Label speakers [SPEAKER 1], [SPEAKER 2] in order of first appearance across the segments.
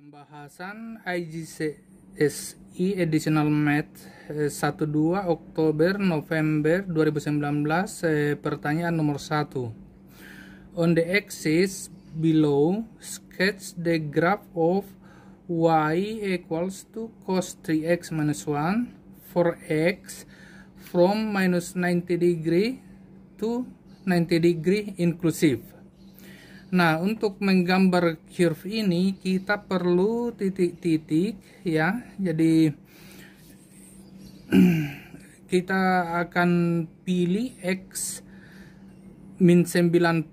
[SPEAKER 1] Pembahasan IGCSE Additional Math 12 eh, Oktober November 2019 eh, pertanyaan nomor 1. On the axis below sketch the graph of y equals to cos 3x minus 1 for x from minus 90 degree to 90 degree inclusive. Nah, untuk menggambar curve ini kita perlu titik-titik ya. Jadi kita akan pilih x min 90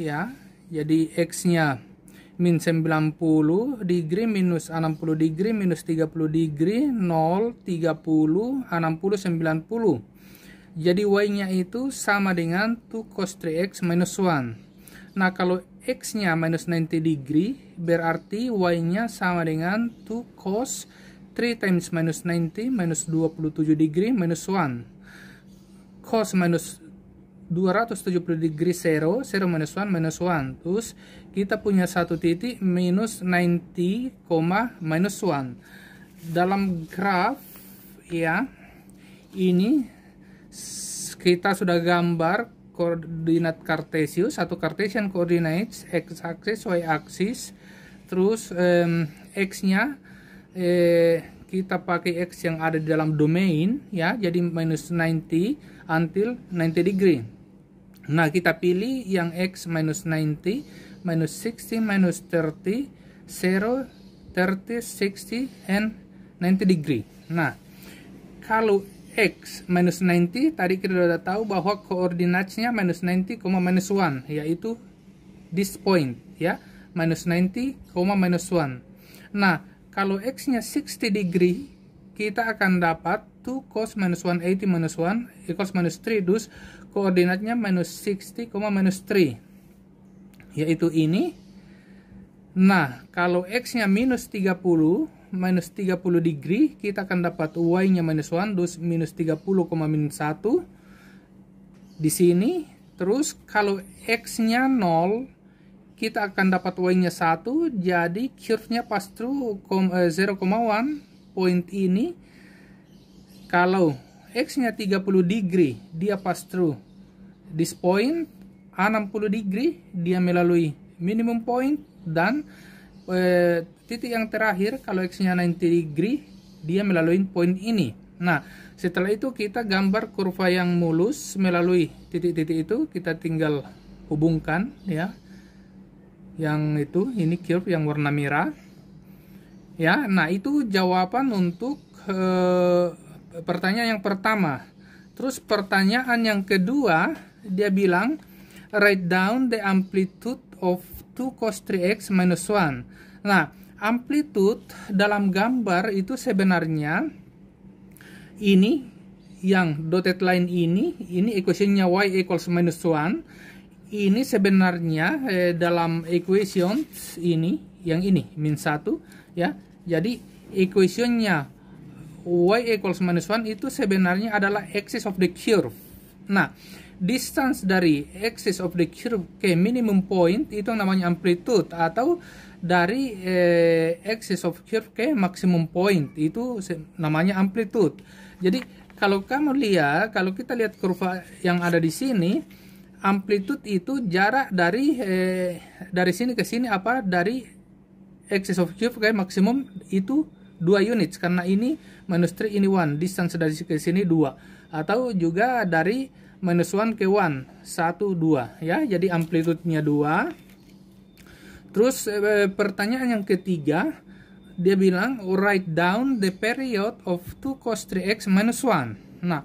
[SPEAKER 1] ya. Jadi x-nya min 90 degree minus 60 degree minus 30 degree 0 30 60 90 jadi y nya itu sama dengan 2 cos 3x minus 1 Nah, kalau X-nya minus 90 degree, berarti Y-nya sama dengan 2 cos 3 times minus 90 minus 27 degree minus 1. Cos minus 270 degree 0, 0 minus 1 minus 1. Terus kita punya satu titik minus 90, minus 1. Dalam graf ya, ini kita sudah gambar koordinat kartesius atau kartesian coordinates x axis y axis terus um, x-nya eh, kita pakai x yang ada di dalam domain ya jadi minus 90 until 90 degree nah kita pilih yang x minus 90 minus 60 minus 30 0 30 60 and 90 degree nah kalau X minus 90 tadi kita sudah tahu bahwa koordinatnya minus 90, minus 1 yaitu this point ya minus 90, minus 1 nah kalau X nya 60 degree kita akan dapat 2 cos minus 180 minus 1 equals eh, minus 3 dus koordinatnya minus 60, minus 3 yaitu ini Nah, kalau X-nya minus 30, minus 30 degree, kita akan dapat Y-nya minus 1, dus minus 30, minus 1 di sini. Terus kalau X-nya 0, kita akan dapat Y-nya 1, jadi curve-nya pas true eh, 0,1 point ini. Kalau X-nya 30 degree, dia pas true this point, A 60 degree, dia melalui minimum point, dan eh, titik yang terakhir kalau x-nya 90 degree dia melalui poin ini nah setelah itu kita gambar kurva yang mulus melalui titik-titik itu kita tinggal hubungkan ya yang itu ini curve yang warna merah ya nah itu jawaban untuk eh, pertanyaan yang pertama terus pertanyaan yang kedua dia bilang write down the amplitude of 2 cos 3x minus 1. Nah, amplitude dalam gambar itu sebenarnya ini yang dotted line ini, ini equationnya y equals minus 1. Ini sebenarnya eh, dalam equation ini, yang ini, min 1. Ya. Jadi, equationnya y equals minus 1 itu sebenarnya adalah axis of the curve. Nah, distance dari axis of the curve ke minimum point itu namanya amplitude atau dari eh, axis of curve ke maximum point itu namanya amplitude. Jadi kalau kamu lihat, kalau kita lihat kurva yang ada di sini, amplitude itu jarak dari eh, dari sini ke sini apa dari axis of curve ke maximum itu dua units karena ini minus 3 ini one distance dari sini ke sini dua atau juga dari minus 1 ke 1 1 2 ya jadi amplitudenya 2 terus eh, pertanyaan yang ketiga dia bilang write down the period of 2 cos 3x minus 1 nah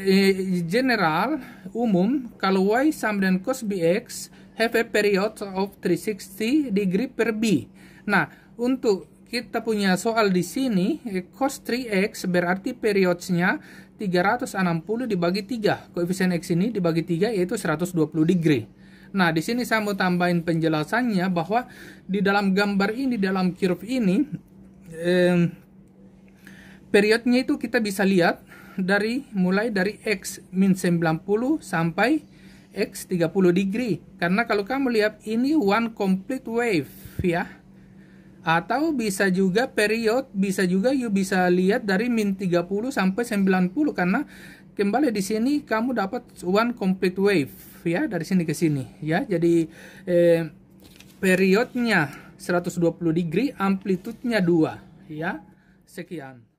[SPEAKER 1] eh, general umum kalau y sama dengan cos bx have a period of 360 degree per b nah untuk kita punya soal di sini eh, cos 3x berarti periodnya 360 dibagi 3. Koefisien X ini dibagi 3 yaitu 120 degree. Nah, di sini saya mau tambahin penjelasannya bahwa di dalam gambar ini, dalam curve ini, eh, periodnya itu kita bisa lihat dari mulai dari X min 90 sampai X 30 degree. Karena kalau kamu lihat ini one complete wave ya atau bisa juga period bisa juga you bisa lihat dari min 30 sampai 90 karena kembali di sini kamu dapat one complete wave ya dari sini ke sini ya jadi eh, periodnya 120 degree amplitudenya 2 ya sekian